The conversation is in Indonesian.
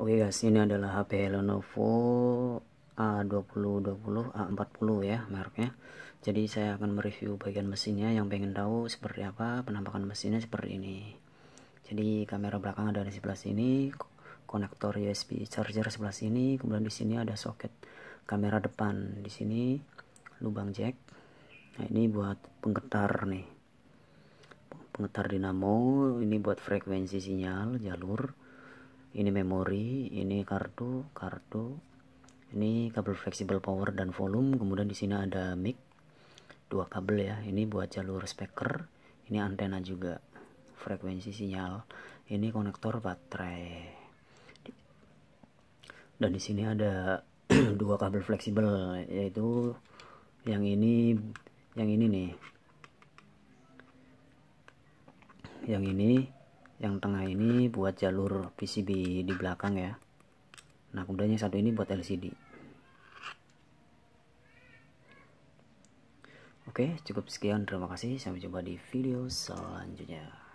Oke guys, ini adalah HP Lenovo A2020 A40 ya mereknya. Jadi saya akan mereview bagian mesinnya yang pengen tahu seperti apa penampakan mesinnya seperti ini. Jadi kamera belakang ada di sebelah sini, konektor USB charger sebelah sini, kemudian di sini ada soket kamera depan, di sini lubang jack. Nah, ini buat penggetar nih. Penggetar dinamo, ini buat frekuensi sinyal, jalur ini memori ini kartu kartu ini kabel fleksibel power dan volume kemudian di sini ada mic dua kabel ya ini buat jalur speaker ini antena juga frekuensi sinyal ini konektor baterai dan di sini ada dua kabel fleksibel yaitu yang ini yang ini nih yang ini yang tengah ini buat jalur PCB di belakang ya nah kemudian yang satu ini buat LCD oke cukup sekian terima kasih sampai jumpa di video selanjutnya